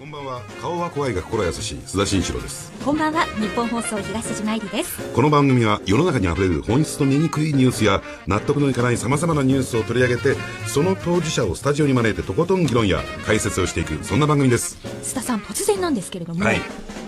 こんばんは顔は怖いが心優しい須田慎一郎ですこんばんは日本放送東島入りですこの番組は世の中にあふれる本質の見にくいニュースや納得のいかないさまざまなニュースを取り上げてその当事者をスタジオに招いてとことん議論や解説をしていくそんな番組です須田さん突然なんですけれども、はい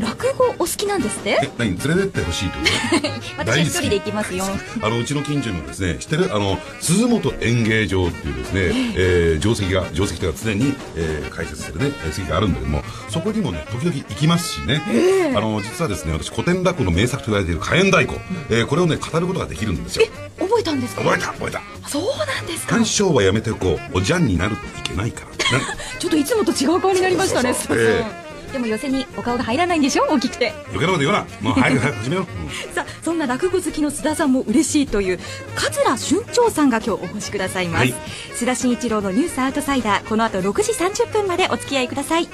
落語お好きなんですって何連れてってほしいってこと 私一人で行きますよ あのうちの近所のですね知ってるあの鈴本演芸場っていうですね、えー、定石が定石というか常に、えー、開設するね席があるんだけどもそこにもね時々行きますしね、えー、あの実はですね私古典落語の名作と言われている火炎太鼓、うん、えー、これをね語ることができるんですよえ覚えたんですか覚えた覚えたそうなんですか鑑賞はやめておこうおじゃんになるといけないから ちょっといつもと違う顔になりましたねそうそうそう、えでも寄せにお顔が入らないんでしょ大きくて余計なこと言うなもう早く始めよ う、さあそんな落語好きの須田さんも嬉しいという桂春長さんが今日お越しくださいます、はい、須田慎一郎のニュースアウトサイダーこの後6時30分までお付き合いください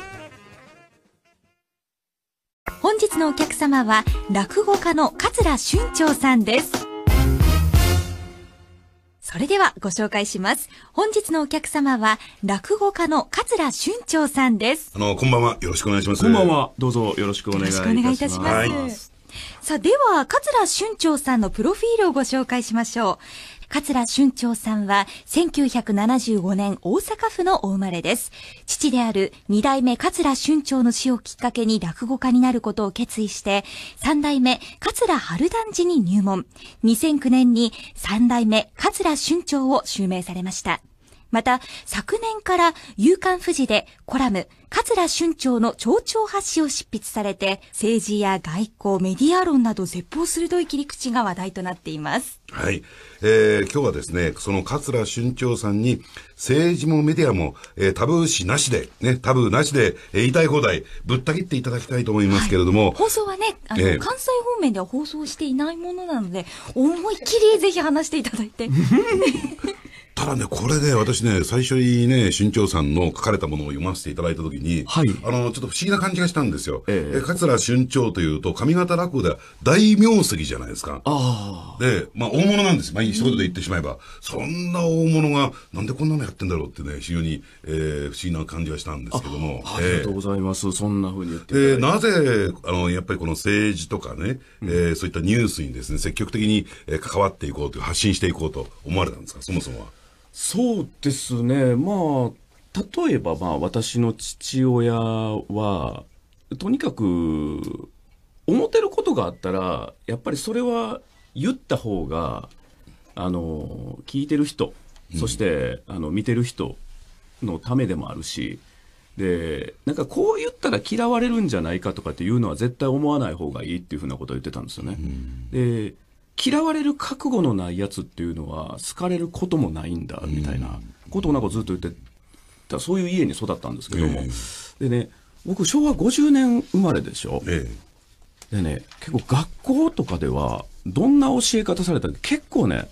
本日のお客様は落語家の桂春長さんですそれではご紹介します。本日のお客様は、落語家の桂春長さんです。あの、こんばんは。よろしくお願いします。こんばんは。どうぞよろしくお願いします。よろしくお願いいたします。はい、さあ、では、桂春長さんのプロフィールをご紹介しましょう。桂春長さんは1975年大阪府のお生まれです。父である二代目桂春長の死をきっかけに落語家になることを決意して、三代目桂春団寺に入門。2009年に三代目桂春長を襲名されました。また、昨年から夕刊富士でコラム、桂春長の蝶々橋を執筆されて、政治や外交、メディア論など絶望鋭い切り口が話題となっています。はい。えー、今日はですね、その桂春長さんに、政治もメディアも、えー、タブー視なしで、ね、タブーなしで、えー、言いたい放題、ぶった切っていただきたいと思いますけれども。はい、放送はね、あの、えー、関西方面では放送していないものなので、思いっきりぜひ話していただいて。ただね、これね、私ね、最初にね、新潮さんの書かれたものを読ませていただいたときに、はい、あの、ちょっと不思議な感じがしたんですよ。ええ、桂春潮というと、上方落語では大名跡じゃないですか。で、まあ、大物なんです。まあ、一言で言ってしまえば、うん、そんな大物が、なんでこんなのやってんだろうってね、非常に、えー、不思議な感じがしたんですけども。あ,、りがとうございます。えー、そんなふうに言ってで、なぜ、あの、やっぱりこの政治とかね、うん、えー、そういったニュースにですね、積極的に関わっていこうという、発信していこうと思われたんですか、そもそもは。そうですね。まあ、例えばまあ私の父親は、とにかく、思ってることがあったら、やっぱりそれは言った方が、あの、聞いてる人、そして、うん、あの、見てる人のためでもあるし、で、なんかこう言ったら嫌われるんじゃないかとかっていうのは絶対思わない方がいいっていうふうなことを言ってたんですよね。うん、で、嫌われる覚悟のないやつっていうのは好かれることもないんだみたいなことをなんかずっと言ってたそういう家に育ったんですけども、えー、でね僕昭和50年生まれでしょ、えー、でね結構学校とかではどんな教え方されたか結構ね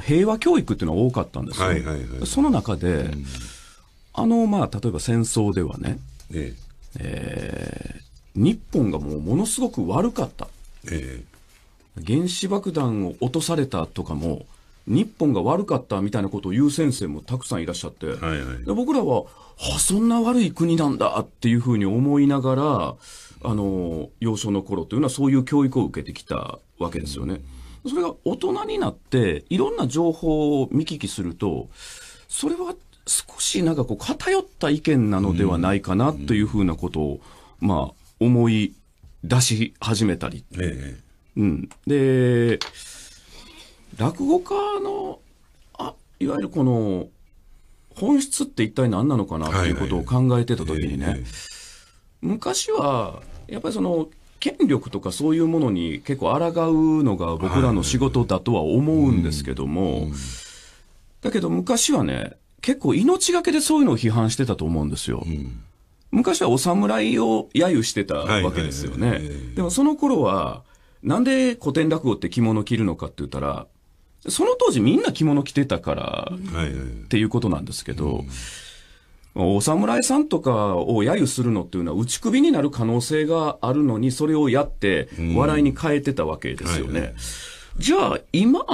平和教育っていうのは多かったんですよ、はいはいはい、その中で、うん、あのまあ例えば戦争ではね、えー、えー、日本がもうものすごく悪かった、えー原子爆弾を落とされたとかも、日本が悪かったみたいなことを言う先生もたくさんいらっしゃって、はいはい、で僕らは、あ、そんな悪い国なんだっていうふうに思いながら、あの、幼少の頃というのはそういう教育を受けてきたわけですよね。それが大人になって、いろんな情報を見聞きすると、それは少しなんかこう偏った意見なのではないかなというふうなことを、まあ、思い出し始めたりうん、で落語家のあいわゆるこの本質って一体何なのかなっていうことを考えてた時にね、昔はやっぱりその権力とかそういうものに結構抗うのが僕らの仕事だとは思うんですけども、だけど昔はね結構命がけでそういうのを批判してたと思うんですよ。うん昔はお侍を揶揄してたわけですよね。でもその頃は、なんで古典落語って着物着るのかって言ったら、その当時みんな着物着てたからっていうことなんですけど、お侍さんとかを揶揄するのっていうのは打ち首になる可能性があるのに、それをやって笑いに変えてたわけですよね。はいはい、じゃあ今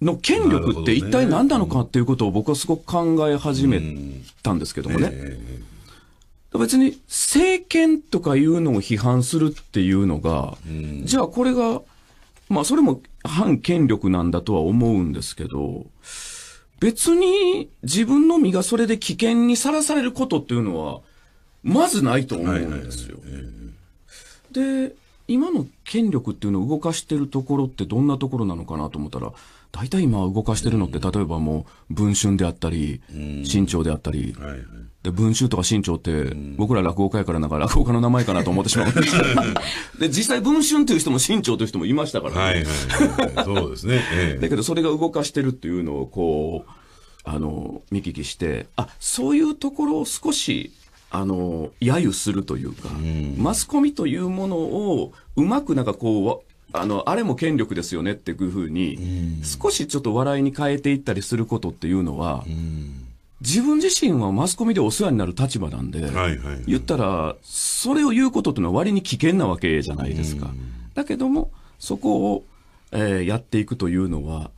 の権力って一体何なのかっていうことを僕はすごく考え始めたんですけどもね。えー別に政権とかいうのを批判するっていうのが、じゃあこれが、まあそれも反権力なんだとは思うんですけど、別に自分の身がそれで危険にさらされることっていうのは、まずないと思うんですよ。で、今の権力っていうのを動かしてるところってどんなところなのかなと思ったら、大体今動かしてるのって、例えばもう、文春であったり、新潮であったり、で、文春とか新潮って、僕ら落語家やからなんか落語家の名前かなと思ってしまうで 実際文春という人も新潮という人もいましたからね。はいはいそうですね、だけどそれが動かしてるっていうのをこう、あの、見聞きして、あ、そういうところを少し、あの、揶揄するというか、マスコミというものを、うまくなんかこう、あの、あれも権力ですよねっていうふうに、少しちょっと笑いに変えていったりすることっていうのは、自分自身はマスコミでお世話になる立場なんで、はいはいはい、言ったら、それを言うことっていうのは割に危険なわけじゃないですか。だけども、そこを、えー、やっていくというのは、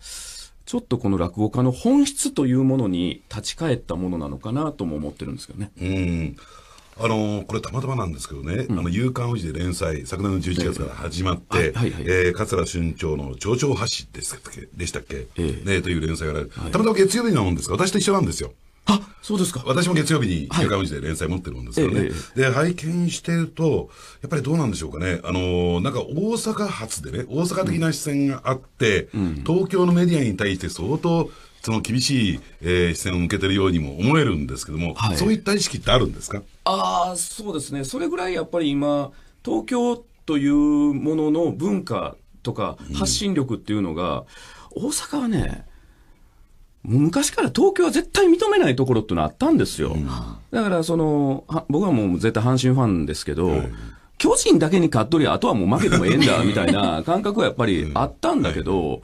ちょっとこの落語家の本質というものに立ち返ったものなのかなとも思ってるんですけどね。うんあのこれたまたまなんですけどね「うん、あの夕刊フジ」で連載昨年の11月から始まって、えー、はいはい、えー、桂春長の「上長橋」でしたっけでしたっけ、えー、ね、という連載がある、はい、たまたま月曜日なもんですが私と一緒なんですよ。あそうですか私も月曜日に「夕刊フジ」で連載持ってるもんですからね、はいえー、で拝見してるとやっぱりどうなんでしょうかねあのなんか大阪発でね大阪的な視線があって、うん、東京のメディアに対して相当その厳しい、えー、視線を向けてるようにも思えるんですけども、はい、そういった意識ってあるんですかああ、そうですね。それぐらいやっぱり今、東京というものの文化とか発信力っていうのが、うん、大阪はね、昔から東京は絶対認めないところっていうのはあったんですよ。うん、だからその、僕はもう絶対阪神ファンですけど、はい、巨人だけに勝っとりあとはもう負けてもええんだ、みたいな感覚はやっぱりあったんだけど、はい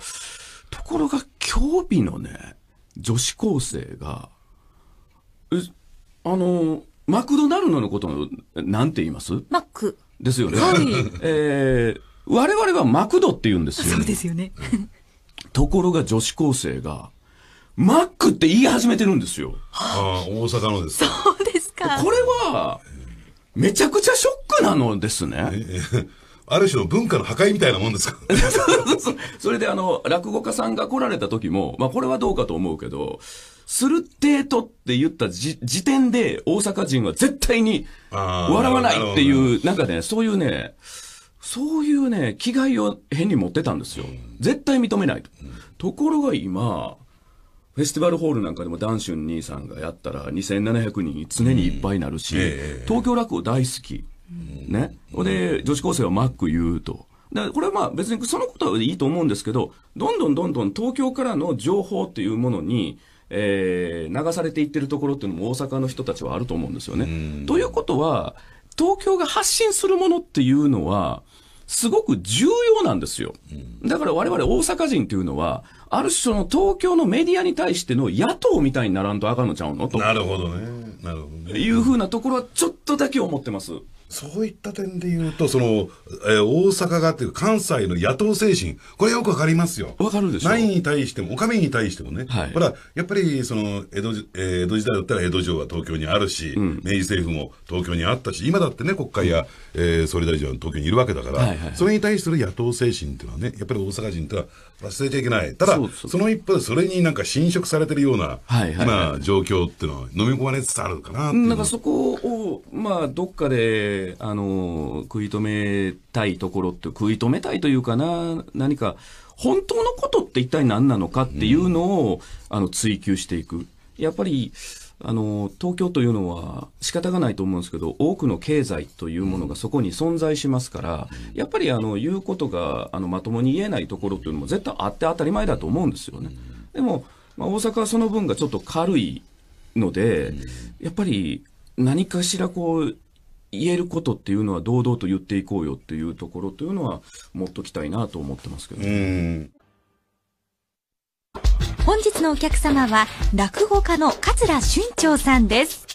ところが、競技のね、女子高生が、あの、マクドナルドのことを、なんて言いますマック。ですよね。はい。えー、我々はマクドって言うんですよ。そうですよね。ところが女子高生が、マックって言い始めてるんですよ。ああ、大阪のですか。そうですか。これは、めちゃくちゃショックなのですね。ある種の文化の破壊みたいなもんですか それであの、落語家さんが来られた時も、まあこれはどうかと思うけど、するってとって言った時点で大阪人は絶対に笑わないっていう、なんかね、そういうね、そういうね、気概を変に持ってたんですよ。絶対認めないと。ところが今、フェスティバルホールなんかでもダンシュン兄さんがやったら2700人常にいっぱいになるし、東京落語大好き。ね。で、女子高生はマック言うと。で、これはまあ別にそのことはいいと思うんですけど、どんどんどんどん東京からの情報っていうものに、えー、流されていってるところっていうのも大阪の人たちはあると思うんですよね。ということは、東京が発信するものっていうのは、すごく重要なんですよ。だから我々大阪人っていうのは、ある種その東京のメディアに対しての野党みたいにならんとあかんのちゃうのと。なるほどね。なるほど、ね。いうふうなところはちょっとだけ思ってます。そういった点で言うと、その、えー、大阪がっていう関西の野党精神、これよくわかりますよ。わかるでしょ。何に対しても、お上に対してもね。はい。ほら、やっぱり、その、江戸、えー、江戸時代だったら江戸城は東京にあるし、うん、明治政府も東京にあったし、今だってね、国会や、えー、総理大臣は東京にいるわけだから、はいはい、それに対する野党精神っていうのはね、やっぱり大阪人ってのは忘れちゃいけない。ただ、その一方で、それになんか侵食されてるような、はいはいはい、状況っていうのは、飲み込まれつつあるかななんかそこを、まあ、どっかで、あの、食い止めたいところって、食い止めたいというかな、何か、本当のことって一体何なのかっていうのを、うん、あの、追求していく。やっぱり、あの、東京というのは仕方がないと思うんですけど、多くの経済というものがそこに存在しますから、やっぱりあの、言うことが、あの、まともに言えないところというのも絶対あって当たり前だと思うんですよね。でも、まあ、大阪はその分がちょっと軽いので、やっぱり何かしらこう、言えることっていうのは堂々と言っていこうよっていうところというのは持っときたいなと思ってますけど、ね。本日のお客様は落語家の桂春長さんです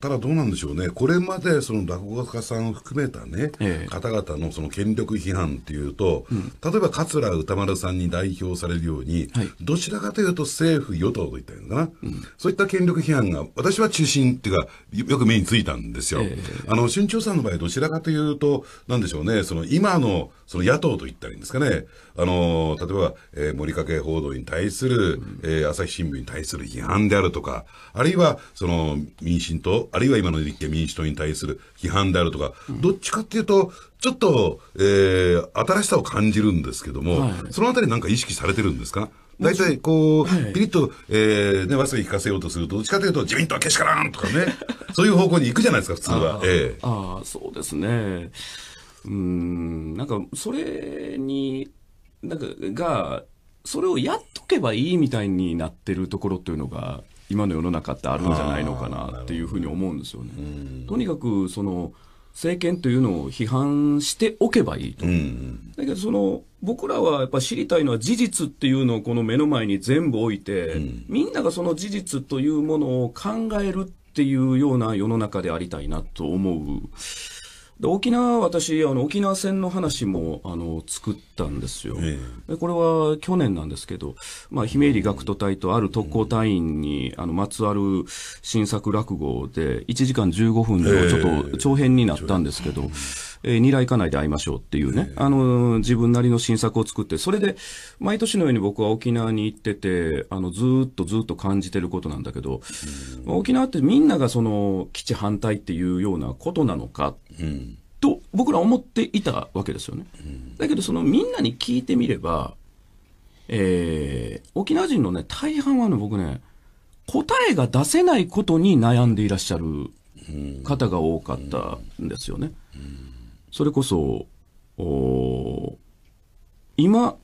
ただどうなんでしょうね、これまでその落語家さんを含めたね、ええ、方々のその権力批判っていうと、うん、例えば桂歌丸さんに代表されるように、はい、どちらかというと政府、与党といったような、うん、そういった権力批判が、私は中心っていうか、よく目についたんですよ。え、あの、春長さんの場合、どちらかというと、なんでしょうね、その今のその野党といったらいいんですかね、あの、例えば、えー、森かけ報道に対する、えー、朝日新聞に対する批判であるとか、あるいは、その、民進党、あるいは今の立憲民主党に対する批判であるとか、どっちかっていうと、ちょっと、えー、新しさを感じるんですけども、はい、そのあたりなんか意識されてるんですか大体こう、ピリッと、えー、ね、和数聞かせようとすると、どっちかというと、自民党はけしからんとかね、そういう方向に行くじゃないですか、普通は。ええー、あ、そうですね。うん、なんか、それになんか、が、それをやっとけばいいみたいになってるところというのが、今の世の中ってあるんじゃないのかなっていうふうに思うんですよね。とにかく、その、政権というのを批判しておけばいいと。うん、だけど、その、僕らはやっぱ知りたいのは事実っていうのをこの目の前に全部置いて、うん、みんながその事実というものを考えるっていうような世の中でありたいなと思う。で沖縄、私、あの沖縄戦の話もあの作ったんですよ、えで。これは去年なんですけど、まあ、姫入学徒隊とある特攻隊員に、あのまつわる新作落語で、1時間15分でちょっと長編になったんですけど、ええー、二来家内で会いましょうっていうね、あの、自分なりの新作を作って、それで、毎年のように僕は沖縄に行ってて、あの、ずっとずっと感じてることなんだけど、まあ、沖縄ってみんながその、基地反対っていうようなことなのか、と僕ら思っていたわけですよね。だけどそのみんなに聞いてみれば、えー、沖縄人のね、大半はね、僕ね、答えが出せないことに悩んでいらっしゃる方が多かったんですよね。それこそ、今、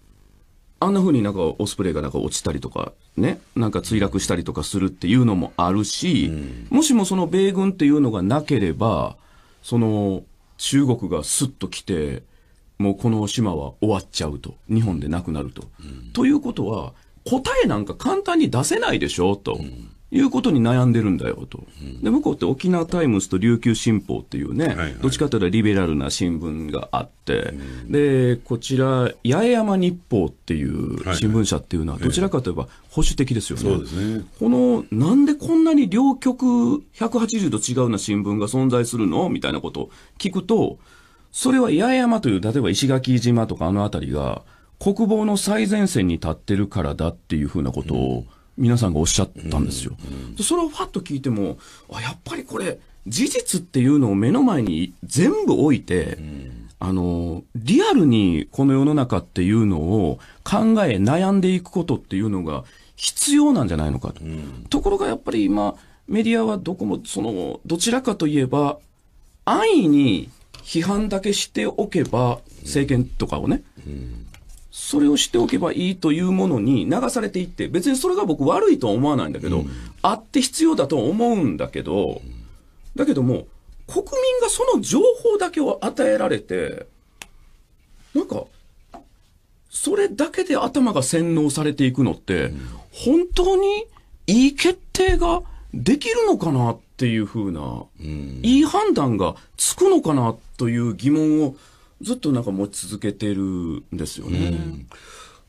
あんな風になんかオスプレイがなんか落ちたりとか、ね、なんか墜落したりとかするっていうのもあるし、もしもその米軍っていうのがなければ、その中国がスッと来て、もうこの島は終わっちゃうと。日本でなくなると。うん、ということは、答えなんか簡単に出せないでしょと。うんいうことに悩んでるんだよと。で、向こうって沖縄タイムズと琉球新報っていうね、はいはい、どっちかというとリベラルな新聞があって、で、こちら、八重山日報っていう新聞社っていうのは、どちらかといえば保守的ですよね。はいはいえー、ねこの、なんでこんなに両極180度違うな新聞が存在するのみたいなことを聞くと、それは八重山という、例えば石垣島とかあの辺りが、国防の最前線に立ってるからだっていうふうなことを、皆さんがおっしゃったんですよ。それをファッと聞いても、あ、やっぱりこれ、事実っていうのを目の前に全部置いて、あの、リアルにこの世の中っていうのを考え悩んでいくことっていうのが必要なんじゃないのかと。うん、ところがやっぱり今、メディアはどこも、その、どちらかといえば、安易に批判だけしておけば、政権とかをね、うん、それをしておけばいいというものに流されていって、別にそれが僕悪いとは思わないんだけど、うん、あって必要だと思うんだけど、だけども、国民がその情報だけを与えられて、なんか、それだけで頭が洗脳されていくのって、本当にいい決定ができるのかなっていうふうな、いい判断がつくのかなという疑問をずっとなんか持ち続けてるんですよね。うん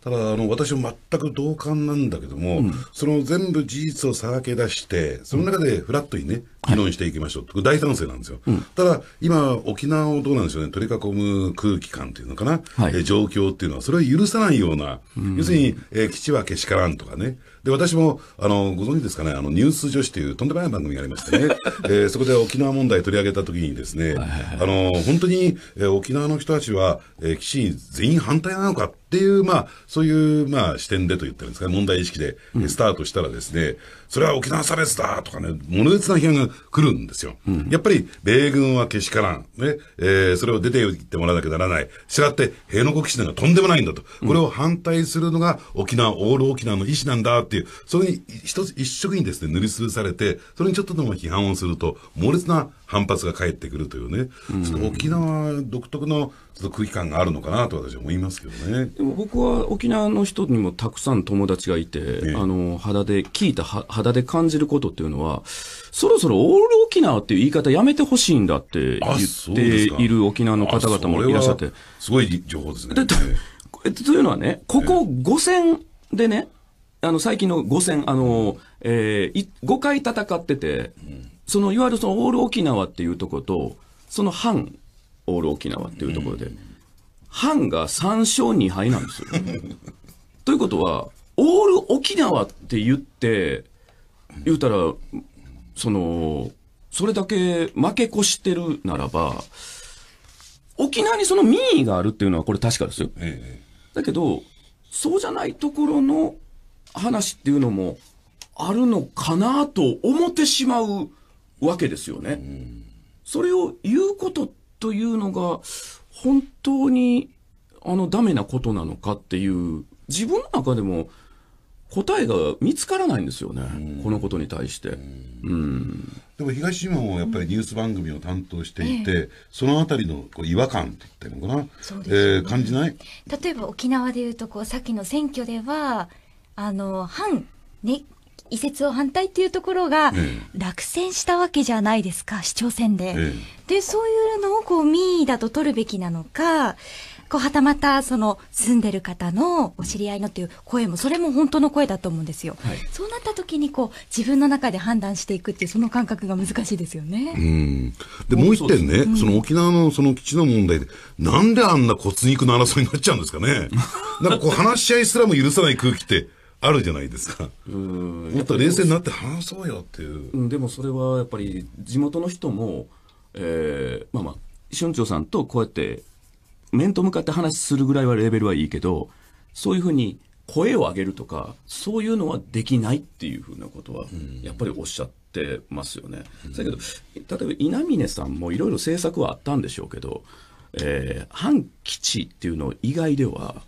ただあの私も全く同感なんだけども、うん、その全部事実をさらけ出してその中でフラットにね議論していきましょう、はい、大賛成なんですよ、うん、ただ今沖縄をどうなんでしょうね取り囲む空気感というのかな、はい、え状況っていうのはそれを許さないような、うん、要するに、えー、基地はけしからんとかねで、私も、あの、ご存知ですかね、あの、ニュース女子というとんでもない番組がありましてね、えー、そこで沖縄問題取り上げた時にですね、あの、本当に、えー、沖縄の人たちは、えー、岸に全員反対なのかっていう、まあ、そういう、まあ、視点でと言ったるんですか、ね、問題意識で、スタートしたらですね、うんそれは沖縄差別だとかね、猛烈な批判が来るんですよ。うん、やっぱり、米軍はけしからん。ね、えー、それを出て行ってもらわなきゃならない。したがって、兵の国士団がとんでもないんだと。これを反対するのが沖縄、オール沖縄の意思なんだっていう、それに一つ、一色にですね、塗りつぶされて、それにちょっとでも批判をすると、猛烈な反発が返ってくるというね、うん、沖縄独特の空気感があるのかなと私は思いますけどねでも僕は沖縄の人にもたくさん友達がいて、あの肌で聞いた肌で感じることっていうのはそろそろオール沖縄っていう言い方やめてほしいんだって言っている沖縄の方々もいらっしゃってすごい情報ですね。というのはねここ5戦でね、あの最近の5戦あの、えー、5回戦ってて、うんそのいわゆるそのオール沖縄っていうところと、その反オール沖縄っていうところで、反が3勝2敗なんですよ。ということは、オール沖縄って言って、言うたら、その、それだけ負け越してるならば、沖縄にその民意があるっていうのはこれ確かですよ。だけど、そうじゃないところの話っていうのもあるのかなと思ってしまう。わけですよね。それを言うことというのが、本当に、あの、ダメなことなのかっていう、自分の中でも答えが見つからないんですよね、このことに対して。うん、でも東日本はやっぱりニュース番組を担当していて、うんそのあたりのこう違和感って言ってるのかな、そね、えー、感じない例えば沖縄でいうとこう、さっきの選挙では、あの、反、ね、移設を反対っていうところが、落選したわけじゃないですか、市長選で。で、そういうのをこう、民意だと取るべきなのか、こう、はたまた、その、住んでる方の、お知り合いのっていう声も、それも本当の声だと思うんですよ。はい、そうなった時に、こう、自分の中で判断していくっていう、その感覚が難しいですよね。うん。で、もう一点ね、うん、その沖縄のその基地の問題で、なんであんな骨肉の争いになっちゃうんですかね。なんかこう、話し合いすらも許さない空気って、あるじゃないですかもっと冷静になって話そうよっていうでもそれはやっぱり地元の人も、えー、まあまあ春長さんとこうやって面と向かって話するぐらいはレベルはいいけどそういうふうに声を上げるとかそういうのはできないっていうふうなことはやっぱりおっしゃってますよね。うん、だけど例えば稲峰さんもいろいろ政策はあったんでしょうけど、えー、反基地っていうの以外では。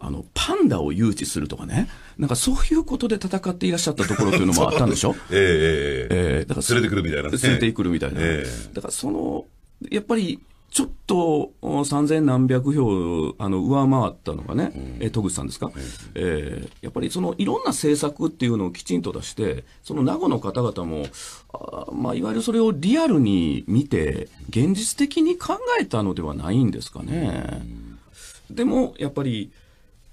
あの、パンダを誘致するとかね、なんかそういうことで戦っていらっしゃったところというのもあったんでしょ ええええー、だから連れてくるみたいな、ね、連れてくるみたいな。えー、だからその、やっぱり、ちょっと三千何百票あの上回ったのがね、うん、戸口さんですか、うん、えー、やっぱりそのいろんな政策っていうのをきちんと出して、その名護の方々も、あまあ、いわゆるそれをリアルに見て、現実的に考えたのではないんですかね。うん、でもやっぱり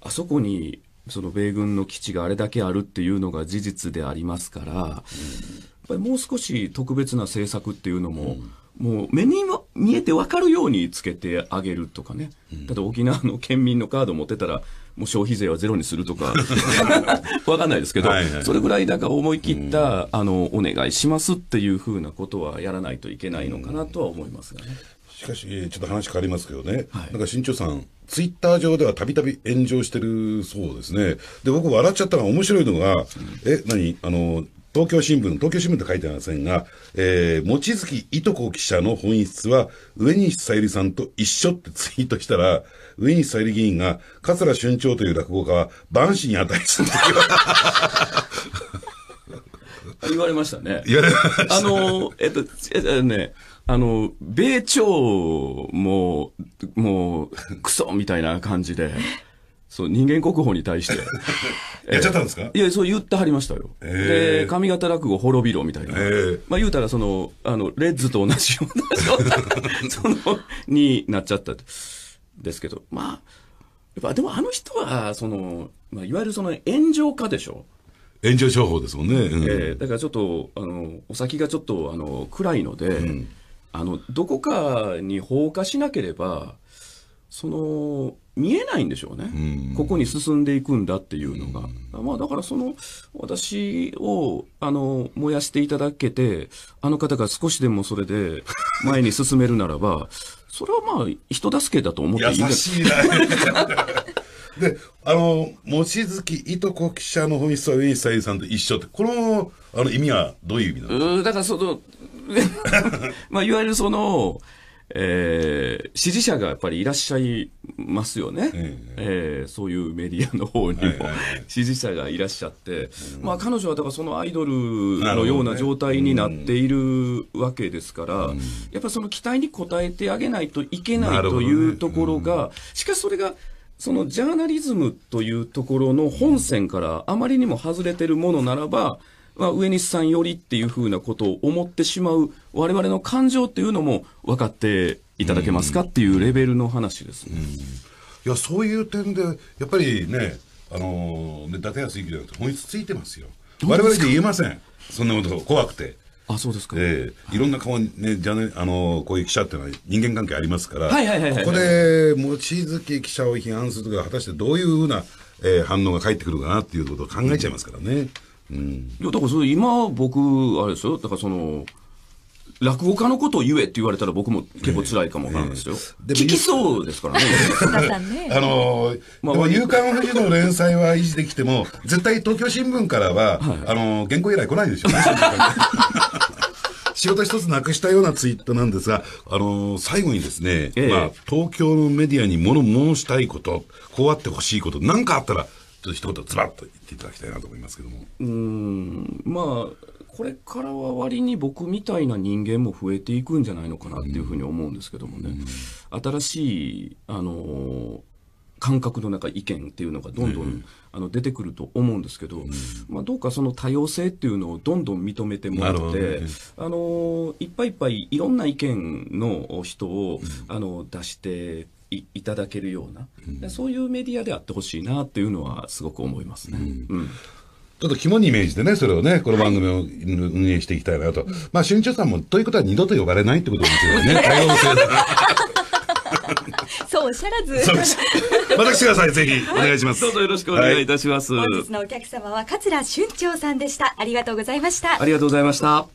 あそこにその米軍の基地があれだけあるっていうのが事実でありますから、やっぱりもう少し特別な政策っていうのも、もう目に見えて分かるようにつけてあげるとかね、だ沖縄の県民のカード持ってたら、もう消費税はゼロにするとか分 かんないですけど、それぐらいだから思い切った、あのお願いしますっていうふうなことはやらないといけないのかなとは思いますがね。しかし、ちょっと話変わりますけどね、はい、なんか新潮さんツイッター上ではたびたび炎上してるそうですね。で、僕笑っちゃったのが面白いのが、え、何あの、東京新聞、東京新聞って書いてありませんが、えー、望月いとこ記者の本質は、上西さゆりさんと一緒ってツイートしたら、上西さゆり議員が、桂春長という落語家は、万死に値するって言われ言われましたね。言われました。あの、えっと、えっとね、あの、米朝も、もう、クソみたいな感じで、そう、人間国宝に対して。やっちゃったんですか、えー、いや、そう言ってはりましたよ。えー、で、上方落語滅びろみたいな。えー、まあ言うたら、その、あの、レッズと同じような状態、その、になっちゃったですけど、まあ、やっぱ、でもあの人は、その、まあ、いわゆるその炎上家でしょ。炎上商法ですもんね。うん、えー、だからちょっと、あの、お先がちょっと、あの、暗いので、うんあのどこかに放火しなければその見えないんでしょうね、うん、ここに進んでいくんだっていうのが、うん、まあ、だからその私をあの燃やしていただけてあの方が少しでもそれで 前に進めるならばそれはまあ人助けだと思っていいんだ であの望月いとこ記者の本質は上西さゆりさんと一緒ってこのあの意味はどういう意味なんですかだからその まあ、いわゆるその、えー、支持者がやっぱりいらっしゃいますよね、えええー、そういうメディアの方にも、はいはい、支持者がいらっしゃって、うん、まあ、彼女はだからそのアイドルのような状態になっているわけですから、ねうん、やっぱりその期待に応えてあげないといけないというところが、ねうん、しかしそれが、そのジャーナリズムというところの本線からあまりにも外れてるものならば、まあ、上西さんよりっていうふうなことを思ってしまう我々の感情っていうのも分かっていただけますかっていうレベルの話ですね。いやそういう点でやっぱりねあのー、ね、伊達康之じゃなくて本質ついてますよ。我々で言えませんそんなこと怖くて。あそうですか、えー、いろんな顔ね、じゃね、あのこういう記者っていうのは人間関係ありますから、ここで望月記者を批判するときは、果たしてどういうふうな、えー、反応が返ってくるかなっていうことを考えちゃいますからね。うんうん、いや、だからそ今、僕、あれですよ、だからその、落語家のことを言えって言われたら僕も結構辛いかもなんですよ。えーえー、聞きそうですからね。あのー、まあ、夕刊フジの連載は維持できても、絶対東京新聞からは、あのー、原稿依頼来ないでしょうね。仕事一つなくしたようなツイートなんですが、あのー、最後にですね、えー、まあ、東京のメディアに物申したいこと、こうあってほしいこと、何かあったら、ちょっと一言ずらっと言ってていただきたいなと思いますけどもうんまあこれからは割に僕みたいな人間も増えていくんじゃないのかなっていうふうに思うんですけどもね、うん、新しいあの感覚の中意見っていうのがどんどん、あの出てくると思うんですけど、うん、まあ、どうかその多様性っていうのをどんどん認めてもらって、ね、あのいっぱいいっぱいいろんな意見の人を、うん、あの出していいただけるような、うん、そういうメディアであってほしいなっていうのはすごく思いますね。うん、うんちょっと肝にイメージでね、それをね、この番組を運営していきたいなと。はい、まあ、新潮さんも、ということは二度と呼ばれないってことですよね。そうおっしゃらず。また来てください。ぜひ、お願いします。どうぞよろしくお願いいたします。はい、本日のお客様は、桂春潮さんでした。ありがとうございました。ありがとうございました。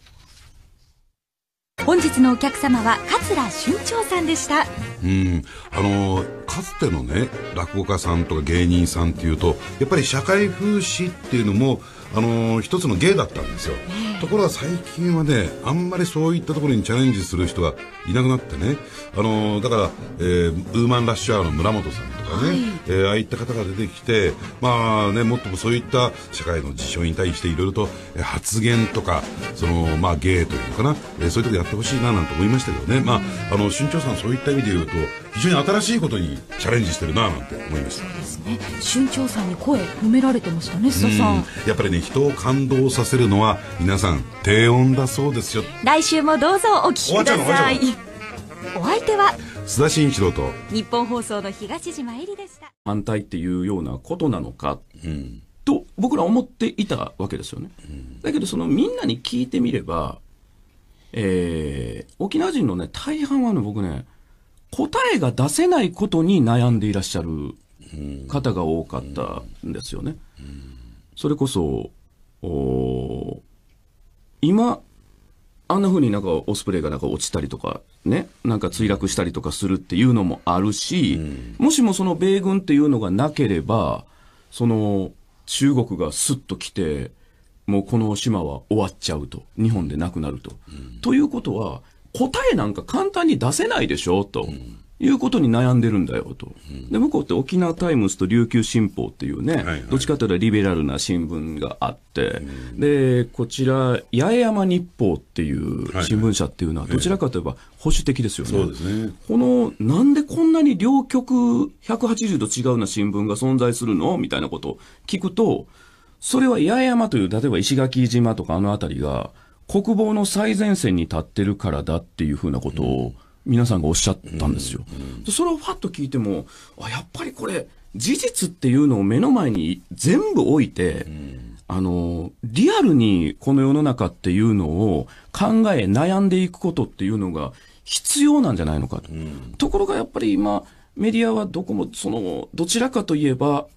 本日のお客様は桂春長さんでしたうんあのかつてのね落語家さんとか芸人さんっていうとやっぱり社会風刺っていうのもあのー、一つの芸だったんですよ、えー、ところが最近はねあんまりそういったところにチャレンジする人がいなくなってね、あのー、だから、えー、ウーマンラッシュアワーの村本さんとかね、はい、えー、ああいった方が出てきて、まあね、もっともそういった社会の事象に対していろいろと発言とかその、まあ、芸というのかな、えー、そういうとこやってほしいななんて思いましたけどね、まあ、あの春蝶さんそういった意味で言うと非常に新しいことにチャレンジしてるななんて思いましたそうですね春蝶さんに声褒められてましたね須田さんやっぱりねに人を感動させるのは皆さん低音だそうですよ来週もどうぞお聞きくださいお相手は須田慎一郎と日本放送の東島えりでした反対っていうようなことなのか、うん、と僕ら思っていたわけですよね、うん、だけどそのみんなに聞いてみればえー、沖縄人のね大半はね僕ね答えが出せないことに悩んでいらっしゃる方が多かったんですよね。うんそれこそ、今、あんな風になんかオスプレイがなんか落ちたりとか、ね、なんか墜落したりとかするっていうのもあるし、うん、もしもその米軍っていうのがなければ、その中国がスッと来て、もうこの島は終わっちゃうと。日本でなくなると。うん、ということは、答えなんか簡単に出せないでしょと。うんいうことに悩んでるんだよと。で、向こうって沖縄タイムズと琉球新報っていうね、はいはい、どっちかというとリベラルな新聞があって、で、こちら、八重山日報っていう新聞社っていうのは、どちらかといえば保守的ですよね。はいはい、そうですね。この、なんでこんなに両極180度違うな新聞が存在するのみたいなことを聞くと、それは八重山という、例えば石垣島とかあの辺りが、国防の最前線に立ってるからだっていうふうなことを、うん皆さんがおっしゃったんですよ。でそれをファッと聞いても、あ、やっぱりこれ、事実っていうのを目の前に全部置いて、あの、リアルにこの世の中っていうのを考え悩んでいくことっていうのが必要なんじゃないのかと。ところがやっぱり今、メディアはどこも、その、どちらかといえば、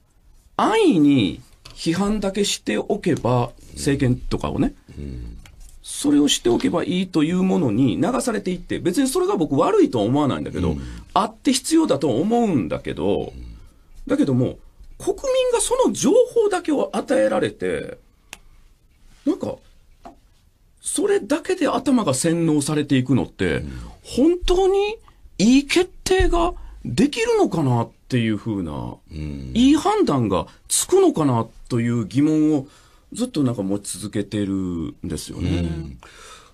安易に批判だけしておけば、政権とかをね、うん、それをしておけばいいというものに流されていって、別にそれが僕悪いとは思わないんだけど、うん、あって必要だと思うんだけど、だけども、国民がその情報だけを与えられて、なんか、それだけで頭が洗脳されていくのって、本当にいい決定ができるのかなっていうふうな、いい判断がつくのかなという疑問をずっとなんか持ち続けてるんですよね。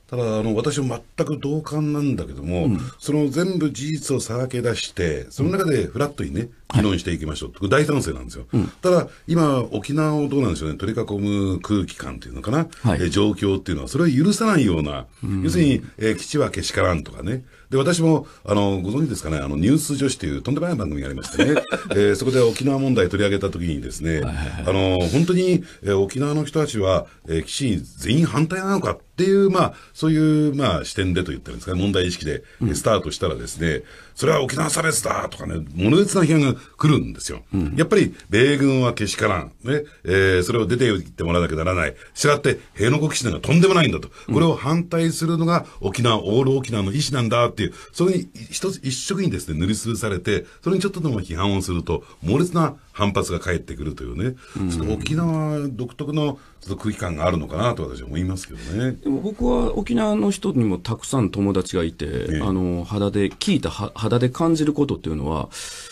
ただあの私も全く同感なんだけども、うん、その全部事実をさらけ出してその中でフラットにね、議論していきましょう、はい、大賛成なんですよ、うん、ただ、今、沖縄をどうなんでしょうね、取り囲む空気感というのかな、はい、え状況っていうのは、それは許さないような、うん、要するに、えー、基地はけしからんとかね、で私もあのご存知ですかね、あのニュース女子というとんでもない番組がありましてね、えー、そこで沖縄問題取り上げたときにですね、あの本当に、えー、沖縄の人たちは、えー、基地全員反対なのかっていう、まあ、そういう、まあ、視点でと言ったらですか、ね、問題意識で、スタートしたらですね、それは沖縄差別だとかね、猛烈な批判が来るんですよ。うん、やっぱり、米軍はけしからん。ね。えー、それを出て行ってもらわなきゃならない。したがって、辺野古基地なんかとんでもないんだと。これを反対するのが沖縄、オール沖縄の意思なんだっていう、それに一つ、一色にですね、塗りつぶされて、それにちょっとでも批判をすると、猛烈な反発が返ってくるというね。うん、沖縄独特のちょっと空気感があるのかなと私は思いますけどね。でも僕は沖縄の人にもたくさん友達がいて、ね、あの、肌で、聞いた肌で感じることっていうのは、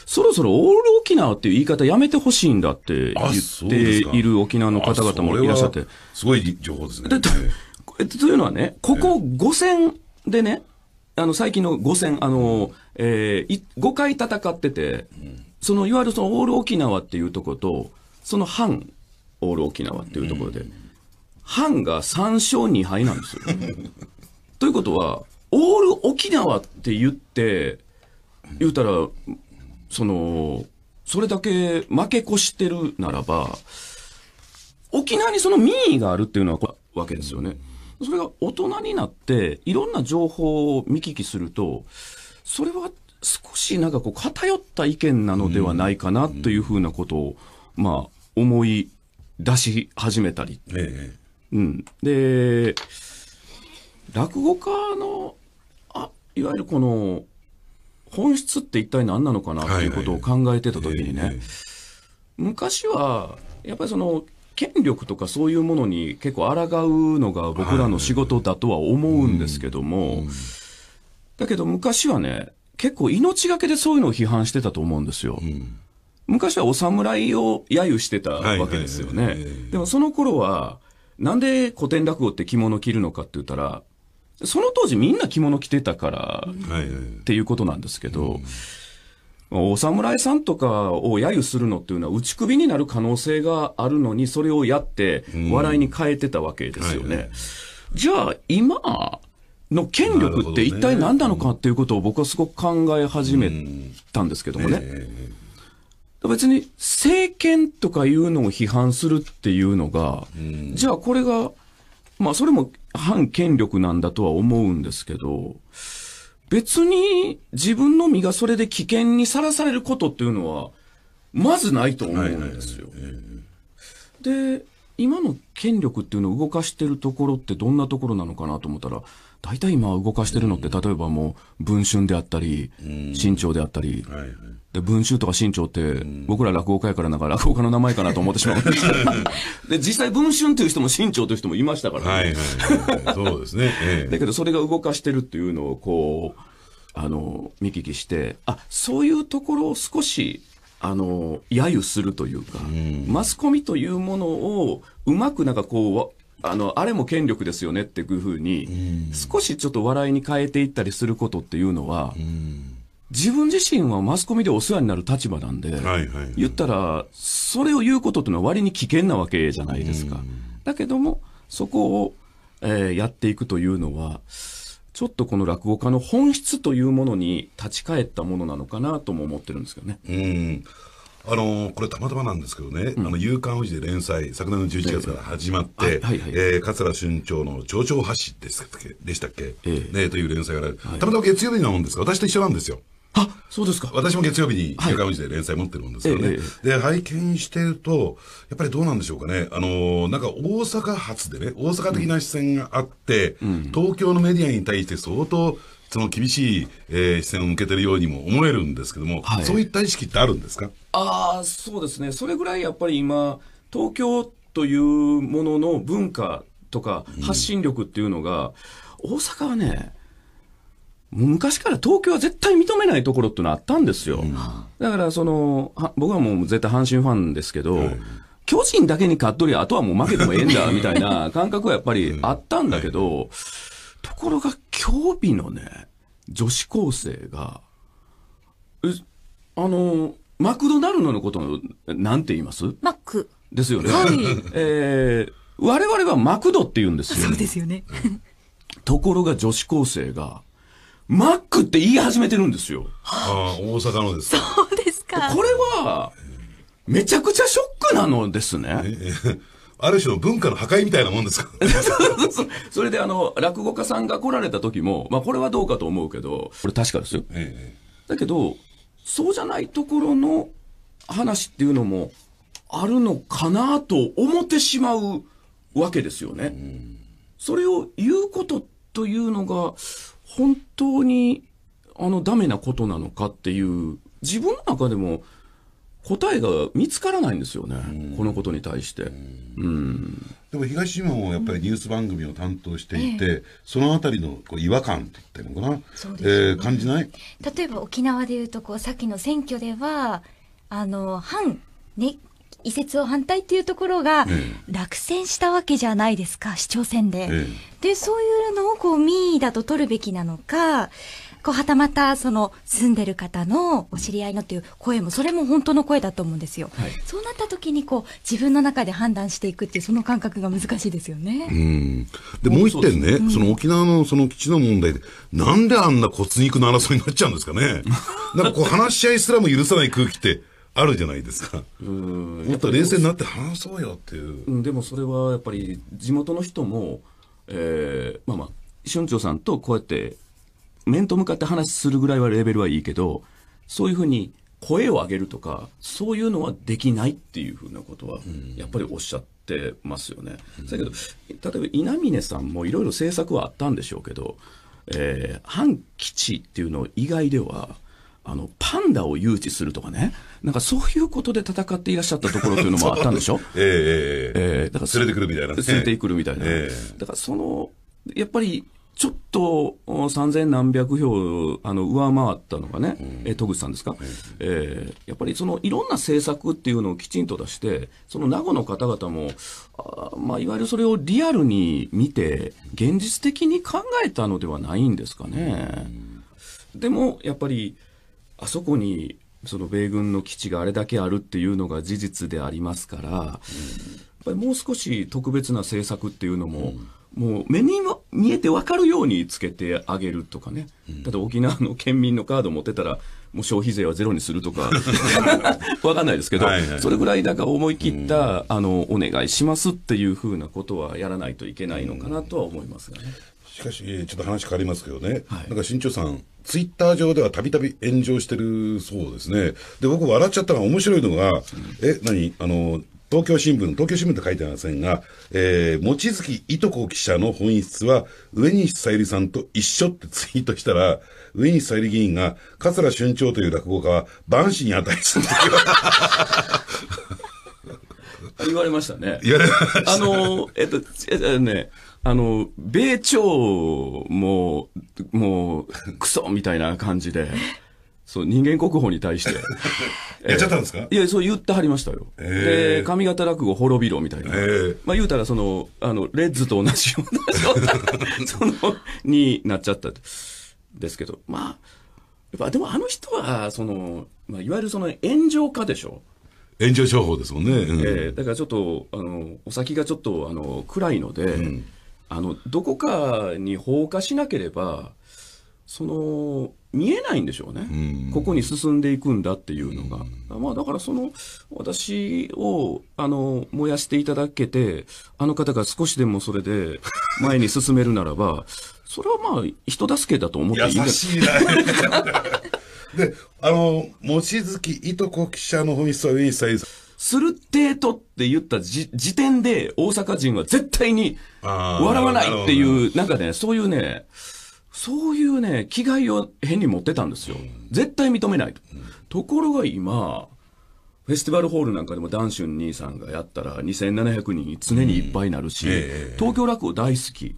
そろそろオール沖縄っていう言い方やめてほしいんだって言っている沖縄の方々もいらっしゃって。すごい情報ですね。というのはね、ここ5戦でね、あの、最近の5戦、あの、えー、5回戦ってて、その、いわゆるそのオール沖縄っていうとこと、その反オール沖縄っていうところで、反が3勝2敗なんですよ。ということは、オール沖縄って言って、言うたら、その、それだけ負け越してるならば、沖縄にその民意があるっていうのはわけですよね。それが大人になって、いろんな情報を見聞きすると、それは少しなんかこう偏った意見なのではないかなというふうなことを、まあ思い出し始めたり。ええ、うん。で、落語家の、あ、いわゆるこの、本質って一体何なのかなということを考えてた時にね、昔はやっぱりその権力とかそういうものに結構抗うのが僕らの仕事だとは思うんですけども、だけど昔はね、結構命がけでそういうのを批判してたと思うんですよ。昔はお侍を揶揄してたわけですよね。でもその頃は、なんで古典落語って着物着るのかって言ったら、その当時みんな着物着てたからっていうことなんですけど、お侍さんとかを揶揄するのっていうのは打ち首になる可能性があるのに、それをやって笑いに変えてたわけですよね。じゃあ今の権力って一体何なのかっていうことを僕はすごく考え始めたんですけどもね。別に政権とかいうのを批判するっていうのが、じゃあこれがまあそれも反権力なんだとは思うんですけど、別に自分の身がそれで危険にさらされることっていうのは、まずないと思うんですよ。で、今の権力っていうのを動かしてるところってどんなところなのかなと思ったら、大体今動かしてるのって、例えばもう、文春であったり、新潮であったり、はいはい、で文春とか新潮って、僕ら落語家やからなんか落語家の名前かなと思ってしまうで で、実際文春という人も新潮という人もいましたから、ね、はいはいはい、そうですね、ええ、だけどそれが動かしてるっていうのをこう、あの、見聞きして、あ、そういうところを少し、あの、揶揄するというか、うん、マスコミというものを、うまくなんかこう、あの、あれも権力ですよねっていうふうに、少しちょっと笑いに変えていったりすることっていうのは、自分自身はマスコミでお世話になる立場なんで、言ったら、それを言うことっていうのは割に危険なわけじゃないですか。だけども、そこを、えー、やっていくというのは、ちょっとこの落語家の本質というものに立ち返ったものなのかなとも思ってるんですけどね。うんあのこれたまたまなんですけどね、うん、あの、夕刊富士で連載、昨年の11月から始まって、えー、え桂春長の長々橋でしたっけでしたっけ、えね、という連載がある、たまたま月曜日なもんですか私と一緒なんですよ。あそうですか。私も月曜日に勇刊フジで連載持ってるもんですよね、はいで、拝見してると、やっぱりどうなんでしょうかね。あのー、なんか大阪発でね、大阪的な視線があって、うん、東京のメディアに対して相当その厳しい、えー、視線を向けてるようにも思えるんですけども、はい、そういった意識ってあるんですかああ、そうですね。それぐらいやっぱり今、東京というものの文化とか発信力っていうのが、うん、大阪はね、昔から東京は絶対認めないところっていうのはあったんですよ。うん、だからその、僕はもう絶対阪神ファンですけど、はい巨人だけに勝っとりあとはもう負けてもええんだ、みたいな感覚はやっぱりあったんだけど、ところが、日日のね、女子高生が、あの、マクドナルドのことを、なんて言いますマック。ですよね。はい。えー、我々はマクドって言うんですよ、ね。そうですよね。ところが女子高生が、マックって言い始めてるんですよ。ああ、大阪のですそうですか。これは、めちゃくちゃショックなのですね。ある種の文化の破壊みたいなもんですか それであの、落語家さんが来られた時も、まあこれはどうかと思うけど、これ確かですよ。ええ、だけど、そうじゃないところの話っていうのもあるのかなと思ってしまうわけですよね。それを言うことというのが、本当にあのダメなことなのかっていう、自分の中でも答えが見つからないんですよね、このことに対して。でも東島もやっぱりニュース番組を担当していて、ええ、そのあたりのこう違和感って言ってるのかな、そうですねえー、感じない例えば沖縄でいうとこう、さっきの選挙では、あの反、ね、移設を反対っていうところが、落選したわけじゃないですか、ええ、市長選で。え、で、そういうのをこう民意だと取るべきなのか、こうはたまたその住んでる方のお知り合いのっていう声もそれも本当の声だと思うんですよ、はい、そうなった時にこう自分の中で判断していくっていうその感覚が難しいですよねうんでもう一点ね、うん、その沖縄のその基地の問題でなんであんな骨肉の争いになっちゃうんですかねなんかこう話し合いすらも許さない空気ってあるじゃないですか。もっと冷静になって話そうよっていう。うん、でもそれはやっぱり地元の人も、えー、まあまあ、春長さんとこうやって面と向かって話するぐらいはレベルはいいけど、そういうふうに声を上げるとか、そういうのはできないっていうふうなことは、やっぱりおっしゃってますよね。うん、だけど、例えば稲峰さんもいろいろ政策はあったんでしょうけど、えー、反基地っていうの以外では、あの、パンダを誘致するとかね、なんかそういうことで戦っていらっしゃったところというのもあったんでしょえ えー、ええー、だから連れてくるみたいな、ね、連れてくるみたいな。えー、だからその、やっぱりちょっと3000何百票あの上回ったのがね、うん、戸口さんですか、うん、えー、やっぱりそのいろんな政策っていうのをきちんと出して、その名護の方々も、あまあ、いわゆるそれをリアルに見て、現実的に考えたのではないんですかね。うん、でもやっぱりあそこにその米軍の基地があれだけあるっていうのが事実でありますから、やっぱりもう少し特別な政策っていうのも、もう目に見えて分かるようにつけてあげるとかね、ただ沖縄の県民のカード持ってたら、もう消費税はゼロにするとか分 かんないですけど、それぐらいだから思い切った、あのお願いしますっていうふうなことはやらないといけないのかなとは思いますがね。しかし、ちょっと話変わりますけどね、はい、なんか新潮さん、ツイッター上ではたびたび炎上してるそうですね。で、僕笑っちゃったのが面白いのが、え、何あの、東京新聞、東京新聞と書いてありませんが、えー、望月いとこ記者の本質は、上西さゆりさんと一緒ってツイートしたら、上西さゆり議員が、桂春長という落語家は、万死に値する 言われましたね。言われました。あの、えっと、えっとね、あの、米朝も、もう、クソみたいな感じで。そう、人間国宝に対して。やっちゃったんですか、いや、そう言ってはりましたよ。えー、で、上方落語滅びろみたいな。えー、まあ言うたら、その、あの、レッズと同じような その、になっちゃったですけど、まあ、やっぱでもあの人は、その、まあ、いわゆるその炎上家でしょ。炎上商法ですもんね。うん、えー、だからちょっと、あの、お先がちょっと、あの、暗いので、うん、あの、どこかに放火しなければ、その、見えないんでしょうね、うん、ここに進んでいくんだっていうのが、うん、まあ、だからその私をあの燃やしていただけて、あの方が少しでもそれで前に進めるならば、それはまあ、人助けだと思っていいんだ優しいなで、あの、望月いとこ記者の方みそいさイするてーとって言った時点で大阪人は絶対に笑わないっていう、なんかね、そういうね、そういうね、気概を変に持ってたんですよ。絶対認めないと。ところが今、フェスティバルホールなんかでもダンシュン兄さんがやったら2700人常にいっぱいになるし、東京落語大好き。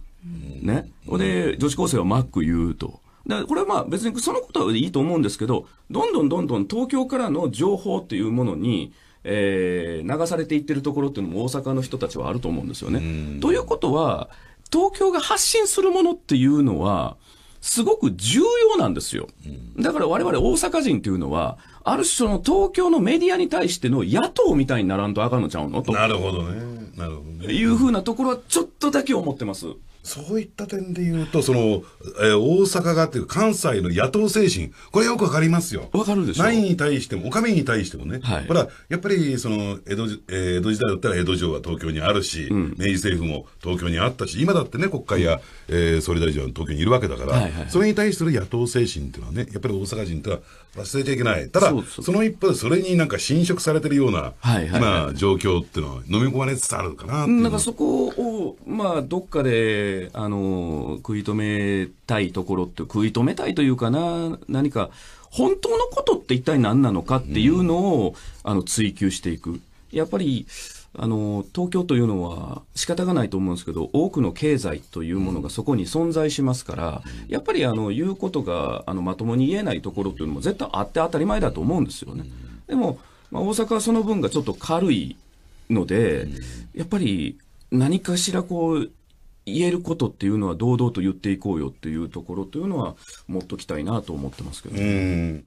ね。で、女子高生はマック言うと。だこれはまあ別にそのことはいいと思うんですけど、どんどんどんどん東京からの情報っていうものに、えー、流されていってるところっていうのも大阪の人たちはあると思うんですよね。ということは、東京が発信するものっていうのは、すごく重要なんですよ。だから我々大阪人っていうのは、ある種の東京のメディアに対しての野党みたいにならんとあかんのちゃうのと。なるほどね。なるほど、ね。いうふうなところはちょっとだけ思ってます。そういった点で言うと、その、えー、大阪がっていう関西の野党精神、これよくわかりますよ。わかるでしょ。何に対しても、お上に対してもね。はい。ほら、やっぱり、その、江戸、えー、江戸時代だったら江戸城は東京にあるし、うん、明治政府も東京にあったし、今だってね、国会や、えー、総理大臣は東京にいるわけだから、はいはいはい、それに対する野党精神っていうのはね、やっぱり大阪人ってのは忘れちゃいけない。ただ、その一方でそれになんか侵食されてるような、はいはいはい、状況っていうのは飲み込まれつつあるかななんかそこを、まあ、どっかで、あの、食い止めたいところって、食い止めたいというかな、何か、本当のことって一体何なのかっていうのを、うん、あの、追求していく。やっぱり、あの、東京というのは仕方がないと思うんですけど、多くの経済というものがそこに存在しますから、やっぱりあの、言うことが、あの、まともに言えないところというのも絶対あって当たり前だと思うんですよね。でも、まあ、大阪はその分がちょっと軽いので、やっぱり何かしらこう、言えることっていうのは堂々と言っていこうよっていうところというのは持っときたいなと思ってますけど、ね。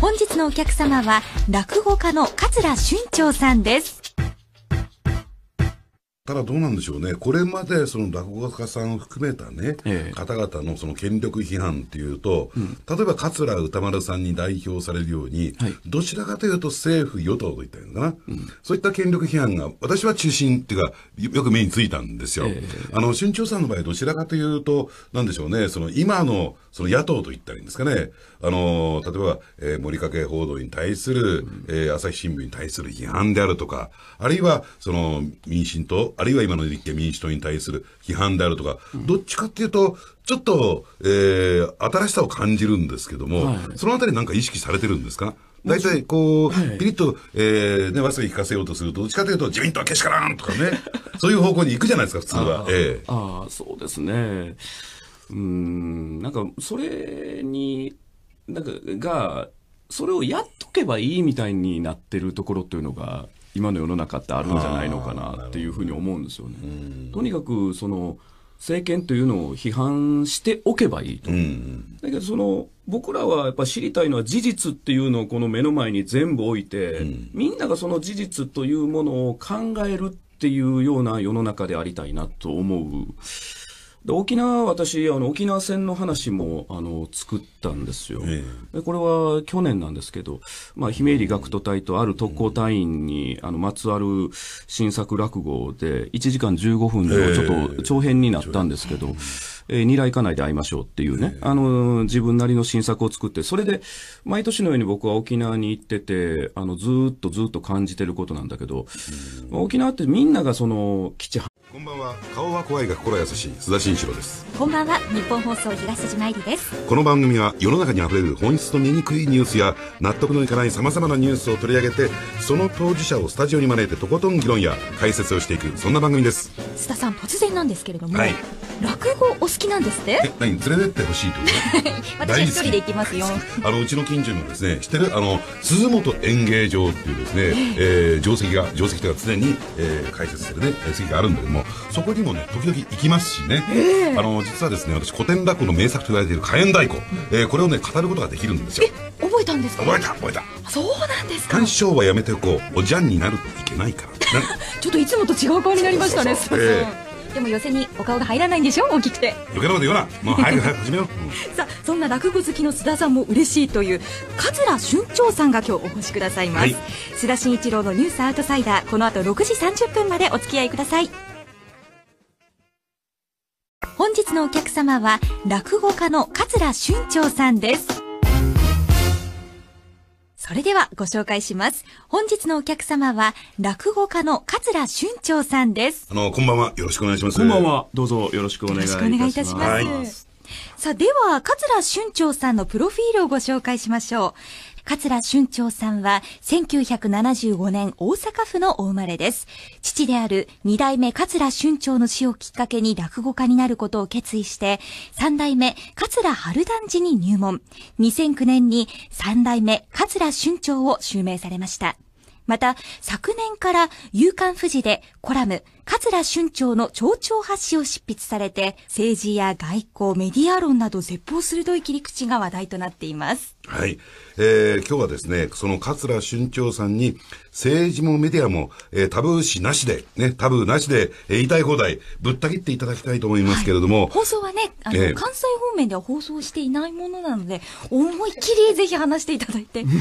本日のお客様は落語家の桂春蝶さんですただどうなんでしょうね、これまでその落語家さんを含めたね、ええ、方々のその権力批判っていうと、うん、例えば桂歌丸さんに代表されるように、はい、どちらかというと政府、与党といったような、うん、そういった権力批判が、私は中心っていうか、よく目についたんですよ。え、あの、春秋さんの場合、どちらかというと、なんでしょうね、その今のその野党といったらいいんですかね、あの、例えば、えー、森掛報道に対する、うん、えー、朝日新聞に対する批判であるとか、あるいは、その、民進党、あるいは今の立憲民主党に対する批判であるとか、どっちかっていうと、ちょっと、えー、新しさを感じるんですけども、はい、そのあたりなんか意識されてるんですか大体こう、はい、ピリッと、えー、ね、わすが聞かせようとすると、どっちかというと、自民党はけしからんとかね、そういう方向に行くじゃないですか、普通は。あ、えー、あ、そうですね。うん、なんか、それに、なんか、が、それをやっとけばいいみたいになってるところというのが、今の世の中ってあるんじゃないのかなっていうふうに思うんですよね。とにかくその政権というのを批判しておけばいいと。だけどその僕らはやっぱ知りたいのは事実っていうのをこの目の前に全部置いて、みんながその事実というものを考えるっていうような世の中でありたいなと思うで沖縄私あの沖縄戦の話もあの作ったんですよ、えこれは去年なんですけど、まあ、姫り学徒隊とある特攻隊員に、あのまつわる新作落語で1時間15分のちょっと長編になったんですけど、ええ二来ないで会いましょうっていうね、え、あの自分なりの新作を作ってそれで毎年のように僕は沖縄に行っててあのずっとずっと感じてることなんだけど、沖縄ってみんながその基地こんばん顔は怖いが心優しい須田慎一郎ですこんばんは日本放送東島愛理ですこの番組は世の中にあふれる本質の見にくいニュースや納得のいかないさまざまなニュースを取り上げてその当事者をスタジオに招いてとことん議論や解説をしていくそんな番組です須田さん突然なんですけれども、はい、落語お好きなんですってえ何連れてってほしいと 私一人で行きますよ あのうちの近所のですね知ってるあの鈴本演芸場っていうですね、えー、定石が定石というか常に、えー、解説するね席があるんだけどもそこにもね時々行きますしね、えー、あの実はですね私古典落語の名作と言われている火炎太鼓、えー、これをね語ることができるんですよえ覚えたんですか覚えた覚えたそうなんですか鑑賞はやめておこうおじゃんになるといけないから ちょっといつもと違う顔になりましたねそうそうそう、えーでも寄せにお顔が入らないんでしょ大きくて余計なこと言わなもう早く早く始めよう、さあそんな落語好きの須田さんも嬉しいという桂春長さんが今日お越しくださいます、はい、須田慎一郎のニュースアウトサイダーこの後6時30分までお付き合いください本日のお客様は落語家の桂春長さんです。それではご紹介します。本日のお客様は、落語家の桂春長さんです。あの、こんばんは。よろしくお願いします。こんばんは。どうぞよろしくお願いいたします。よろしくお願いいたします。はい、さあ、では、桂春長さんのプロフィールをご紹介しましょう。桂春長さんは1975年大阪府のお生まれです。父である二代目桂春長の死をきっかけに落語家になることを決意して、三代目桂春団寺に入門。2009年に三代目桂春長を襲名されました。また、昨年から夕刊富士でコラム、桂春長の蝶々発誌を執筆されて、政治や外交、メディア論など絶望鋭い切り口が話題となっています。はい。えー、今日はですね、その桂春長さんに、政治もメディアも、えー、タブー誌なしで、ね、タブーなしで、えー、言いたい放題、ぶった切っていただきたいと思いますけれども。はい、放送はね、あの、えー、関西方面では放送していないものなので、思いっきりぜひ話していただいて。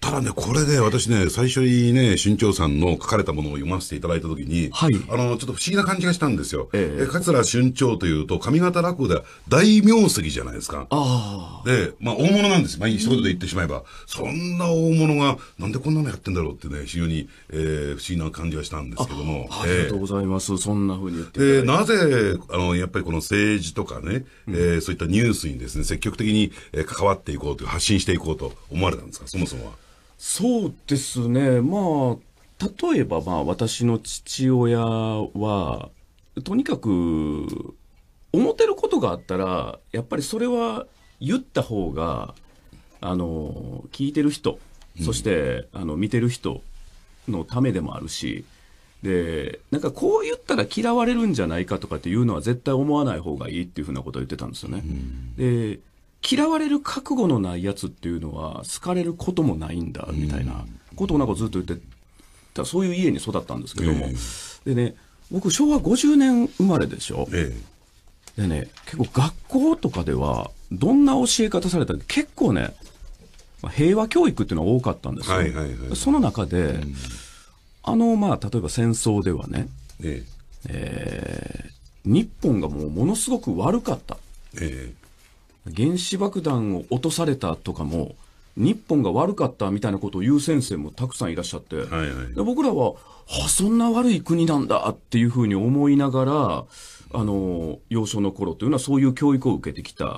ただね、これね、私ね、最初にね、春長さんの書かれたものを読ませていただいたときに、はい、あの、ちょっと不思議な感じがしたんですよ。ええ、桂春長というと、上方落語では大名跡じゃないですか。ああ。で、まあ、大物なんです。まあ、一言で言ってしまえば、うん、そんな大物が、なんでこんなのやってんだろうってね、非常に、えー、不思議な感じがしたんですけども。あ,、ありがとうございます。そんなふうに言ってで、なぜ、あの、やっぱりこの政治とかね、うん、えー、そういったニュースにですね、積極的に関わっていこうという、発信していこうと思われたんですか、そもそもは。そうですね。まあ、例えばまあ私の父親は、とにかく、思ってることがあったら、やっぱりそれは言った方が、あの、聞いてる人、そして、あの、見てる人のためでもあるし、で、なんかこう言ったら嫌われるんじゃないかとかっていうのは絶対思わない方がいいっていうふうなことを言ってたんですよね。で、嫌われる覚悟のないやつっていうのは好かれることもないんだみたいなことをなんかずっと言ってたそういう家に育ったんですけども、えー、でね僕昭和50年生まれでしょ、えー、でね結構学校とかではどんな教え方されたか結構ね平和教育っていうのは多かったんですよ、はいはいはい、その中で、うん、あのまあ例えば戦争ではね、えー、えー、日本がもうものすごく悪かった、えー原子爆弾を落とされたとかも、日本が悪かったみたいなことを言う先生もたくさんいらっしゃって、はいはい、で僕らは、そんな悪い国なんだっていうふうに思いながら、あの、幼少の頃というのはそういう教育を受けてきた。